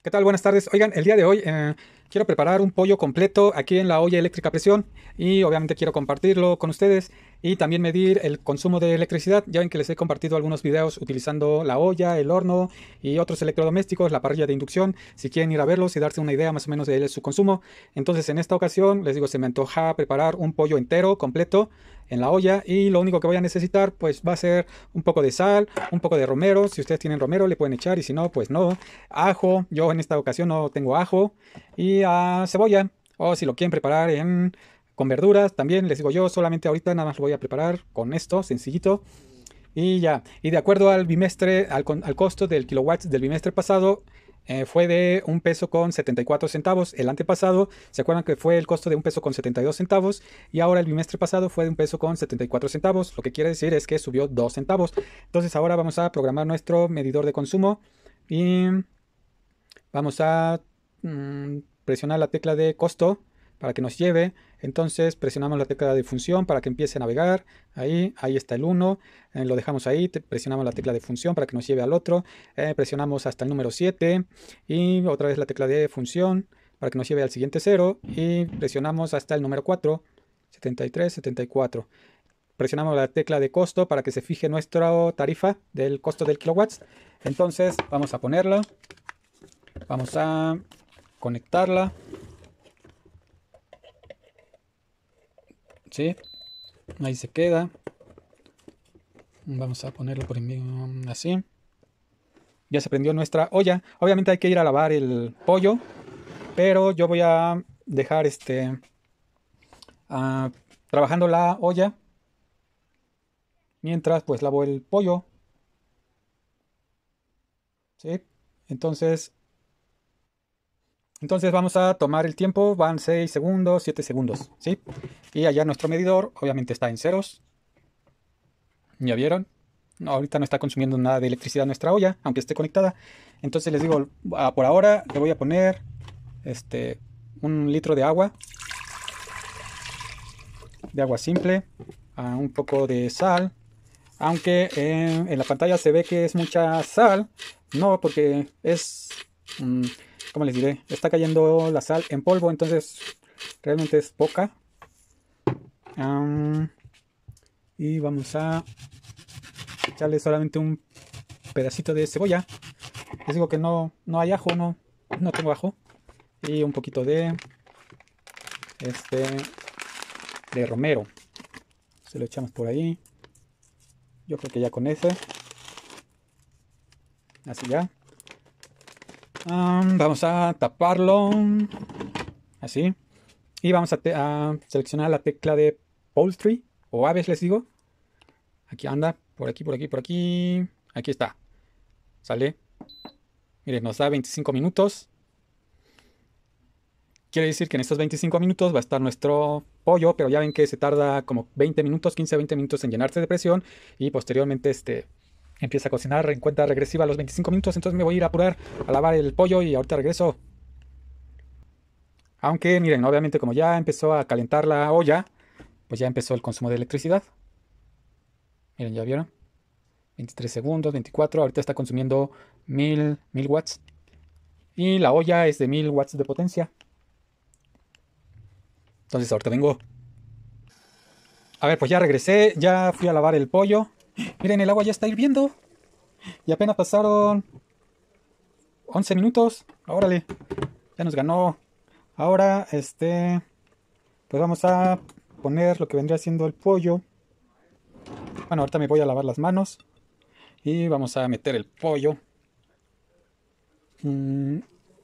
¿Qué tal? Buenas tardes. Oigan, el día de hoy eh, quiero preparar un pollo completo aquí en la olla eléctrica a presión y obviamente quiero compartirlo con ustedes y también medir el consumo de electricidad. Ya ven que les he compartido algunos videos utilizando la olla, el horno y otros electrodomésticos, la parrilla de inducción, si quieren ir a verlos y darse una idea más o menos de su consumo. Entonces en esta ocasión les digo, se me antoja preparar un pollo entero completo en la olla y lo único que voy a necesitar pues va a ser un poco de sal, un poco de romero, si ustedes tienen romero le pueden echar y si no pues no, ajo, yo en esta ocasión no tengo ajo y a ah, cebolla o si lo quieren preparar en, con verduras también les digo yo solamente ahorita nada más lo voy a preparar con esto sencillito y ya, y de acuerdo al bimestre, al, al costo del kilowatt del bimestre pasado eh, fue de un peso con 74 centavos. El antepasado, ¿se acuerdan que fue el costo de un peso con 72 centavos? Y ahora el bimestre pasado fue de un peso con 74 centavos. Lo que quiere decir es que subió 2 centavos. Entonces ahora vamos a programar nuestro medidor de consumo y vamos a mm, presionar la tecla de costo para que nos lleve. Entonces presionamos la tecla de función para que empiece a navegar. Ahí, ahí está el 1. Eh, lo dejamos ahí. Presionamos la tecla de función para que nos lleve al otro. Eh, presionamos hasta el número 7. Y otra vez la tecla de función para que nos lleve al siguiente 0. Y presionamos hasta el número 4. 73, 74. Presionamos la tecla de costo para que se fije nuestra tarifa del costo del kilowatts. Entonces vamos a ponerla. Vamos a conectarla. ¿sí? Ahí se queda. Vamos a ponerlo por así. Ya se prendió nuestra olla. Obviamente hay que ir a lavar el pollo. Pero yo voy a dejar este... Ah, trabajando la olla. Mientras pues lavo el pollo. ¿Sí? Entonces entonces vamos a tomar el tiempo, van 6 segundos, 7 segundos, ¿sí? Y allá nuestro medidor obviamente está en ceros. ¿Ya vieron? No, ahorita no está consumiendo nada de electricidad nuestra olla, aunque esté conectada. Entonces les digo, por ahora le voy a poner este, un litro de agua, de agua simple, a un poco de sal. Aunque eh, en, la pantalla se ve que es mucha sal, no, porque es... Mm, como les diré? Está cayendo la sal en polvo, entonces realmente es poca. y vamos a echarle solamente un pedacito de cebolla. Les digo que no, no hay ajo, no, no tengo ajo. Y un poquito de este de romero. Se lo echamos por ahí. Yo creo que ya con ese. Así ya vamos a taparlo. Así. Y vamos a, a, seleccionar la tecla de poultry o aves, les digo. Aquí anda, por aquí, por aquí, por aquí. Aquí está. Sale. Miren, nos da 25 minutos. Quiere decir que en estos 25 minutos va a estar nuestro pollo, pero ya ven que se tarda como 20 minutos, 15, 20 minutos en llenarse de presión y posteriormente este, Empieza a cocinar en cuenta regresiva a los 25 minutos, entonces me voy a ir a apurar a lavar el pollo y ahorita regreso. Aunque miren, obviamente como ya empezó a calentar la olla, pues ya empezó el consumo de electricidad. Miren, ya vieron. 23 segundos, 24, ahorita está consumiendo 1000, 1000 watts. Y la olla es de 1000 watts de potencia. Entonces ahorita vengo. A ver, pues ya regresé, ya fui a lavar el pollo. Miren, el agua ya está hirviendo. Y apenas pasaron 11 minutos. Órale, ya nos ganó. Ahora, este, pues vamos a poner lo que vendría siendo el pollo. Bueno, ahorita me voy a lavar las manos. Y vamos a meter el pollo. Mm,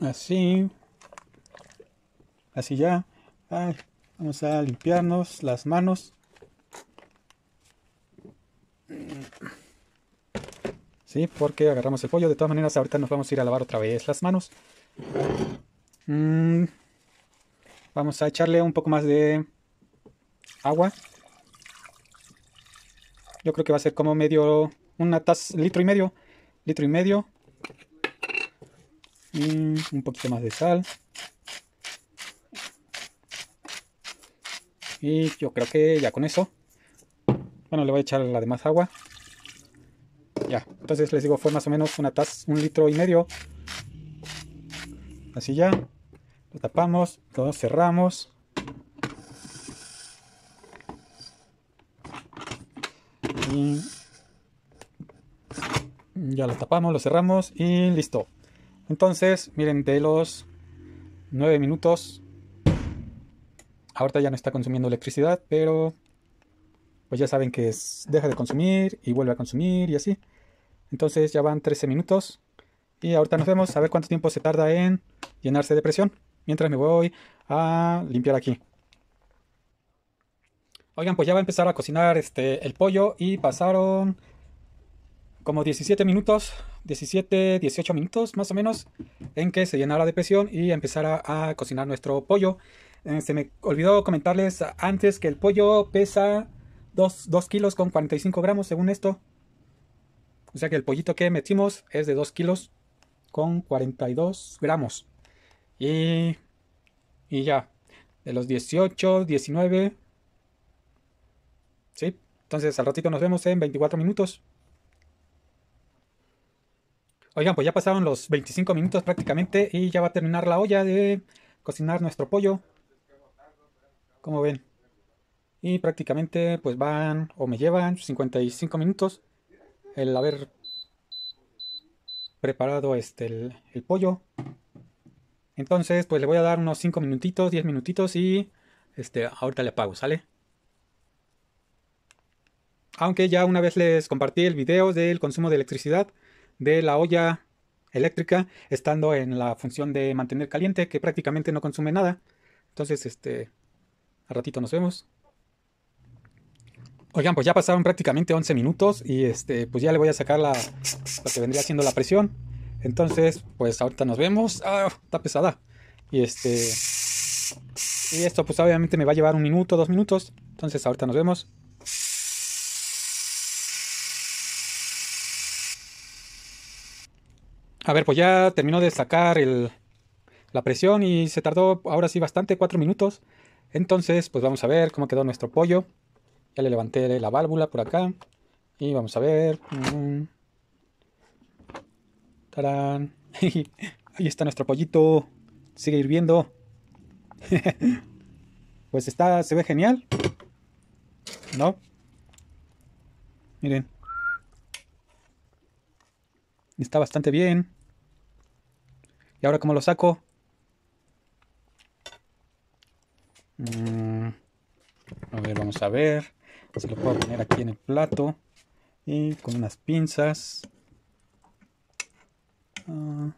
así. Así ya. vamos a limpiarnos las manos. porque agarramos el pollo. De todas maneras, ahorita nos vamos a ir a lavar otra vez las manos. Mm, vamos a echarle un poco más de agua. Yo creo que va a ser como medio, una taza, litro y medio, litro y medio. un poquito más de sal. Y yo creo que ya con eso. Bueno, le voy a echar la demás agua. Entonces les digo, fue más o menos una taza, un litro y medio. Así ya. Lo tapamos, lo cerramos. Y ya lo tapamos, lo cerramos y listo. Entonces, miren, de los 9 minutos. Ahorita ya no está consumiendo electricidad, pero pues ya saben que deja de consumir y vuelve a consumir y así. Entonces ya van 13 minutos. Y ahorita nos vemos a ver cuánto tiempo se tarda en llenarse de presión. Mientras me voy a limpiar aquí. Oigan, pues ya va a empezar a cocinar este, el pollo y pasaron como 17 minutos, 17, 18 minutos más o menos, en que se llenara de presión y empezara a cocinar nuestro pollo. Eh, se me olvidó comentarles antes que el pollo pesa 2 kilos con 45 gramos según esto. O sea que el pollito que metimos es de 2 kilos con 42 gramos. Y, ya, de los 18, 19. ¿Sí? Entonces al ratito nos vemos en 24 minutos. Oigan, pues ya pasaron los 25 minutos prácticamente y ya va a terminar la olla de cocinar nuestro pollo. Como ven. Y prácticamente pues van o me llevan 55 minutos el haber preparado este, el, pollo. Entonces, pues le voy a dar unos 5 minutitos, 10 minutitos y este, ahorita le apago, ¿sale? Aunque ya una vez les compartí el video del consumo de electricidad de la olla eléctrica estando en la función de mantener caliente que prácticamente no consume nada. Entonces, este, a ratito nos vemos. Oigan, pues ya pasaron prácticamente 11 minutos y este, pues ya le voy a sacar la, lo que vendría siendo la presión. Entonces, pues ahorita nos vemos. Ah, está pesada. Y este. Y esto, pues obviamente me va a llevar un minuto, dos minutos. Entonces, ahorita nos vemos. A ver, pues ya terminó de sacar la presión y se tardó ahora sí bastante, cuatro minutos. Entonces, pues vamos a ver cómo quedó nuestro pollo. Ya le levanté la válvula por acá. Y vamos a ver. Mm. ¡Tarán! Ahí está nuestro pollito. Sigue hirviendo. Pues está, se ve genial. ¿No? Miren. Está bastante bien. ¿Y ahora cómo lo saco? Mm. a ver, vamos a ver. Pues, se lo puedo poner aquí en el plato y con unas pinzas ah,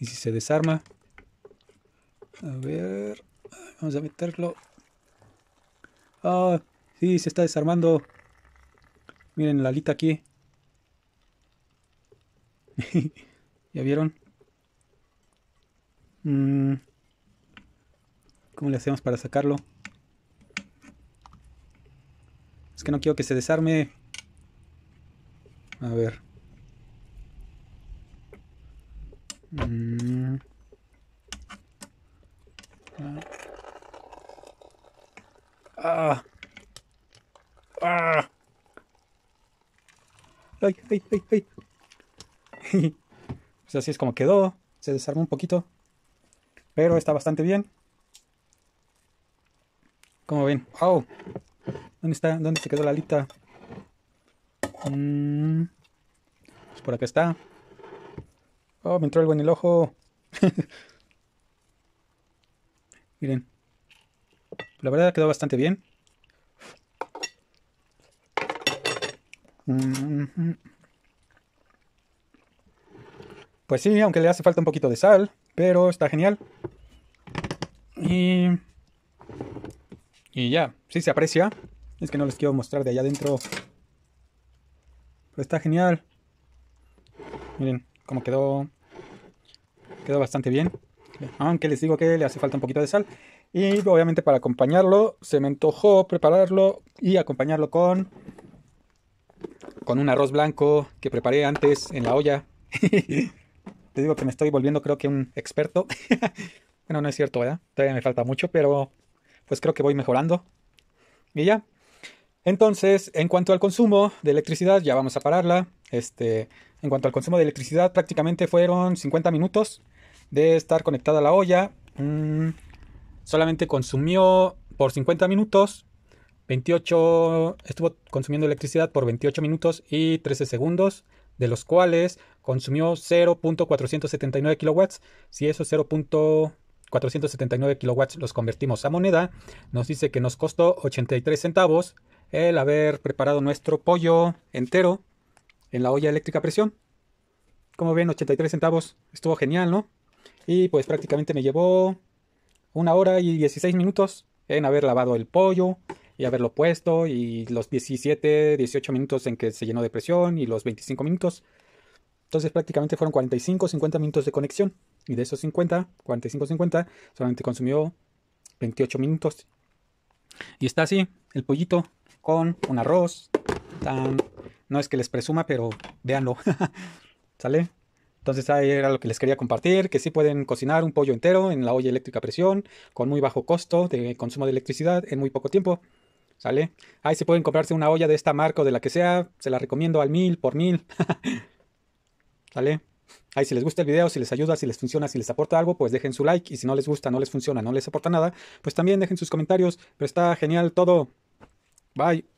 y si se desarma a ver vamos a meterlo ah sí se está desarmando miren la alita aquí ya vieron mm, cómo le hacemos para sacarlo que no quiero que se desarme. A ver. Mm. Ah. Ah. Ay, ay, ay, así es como quedó. Se desarmó un poquito. Pero está bastante bien. Como ven. ¡Wow! ¿Dónde está? ¿Dónde se quedó la alita? Mm, pues por acá está. Oh, me entró algo en el ojo. Miren. La verdad quedó bastante bien. Mm. Pues sí, aunque le hace falta un poquito de sal, pero está genial. Y, y ya, sí se aprecia. Es que no les quiero mostrar de allá adentro. Pero está genial. Miren cómo quedó. Quedó bastante bien. Aunque les digo que le hace falta un poquito de sal. Y obviamente para acompañarlo, se me antojó prepararlo y acompañarlo con, con un arroz blanco que preparé antes en la olla. Te digo que me estoy volviendo creo que un experto. bueno, no es cierto, ¿verdad? Todavía me falta mucho, pero pues creo que voy mejorando. Y ya, entonces, en cuanto al consumo de electricidad, ya vamos a pararla. Este, en cuanto al consumo de electricidad, prácticamente fueron 50 minutos de estar conectada a la olla. Mm, solamente consumió por 50 minutos 28, estuvo consumiendo electricidad por 28 minutos y 13 segundos, de los cuales consumió 0.479 kilowatts. Si esos 0.479 kilowatts los convertimos a moneda, nos dice que nos costó 83 centavos el haber preparado nuestro pollo entero en la olla eléctrica a presión. Como ven, 83 centavos. Estuvo genial, ¿no? Y pues prácticamente me llevó una hora y 16 minutos en haber lavado el pollo y haberlo puesto y los 17, 18 minutos en que se llenó de presión y los 25 minutos. Entonces prácticamente fueron 45, 50 minutos de conexión. Y de esos 50, 45, 50, solamente consumió 28 minutos. Y está así, el pollito un arroz. No es que les presuma, pero véanlo. ¿Sale? Entonces ahí era lo que les quería compartir, que si pueden cocinar un pollo entero en la olla eléctrica a presión, con muy bajo costo de consumo de electricidad en muy poco tiempo. ¿Sale? Ahí se pueden comprarse una olla de esta marca o de la que sea, se la recomiendo al mil por mil. ¿Sale? Ahí si les gusta el video, si les ayuda, si les funciona, si les aporta algo, pues dejen su like. Y si no les gusta, no les funciona, no les aporta nada, pues también dejen sus comentarios. Pero está genial todo. Bye.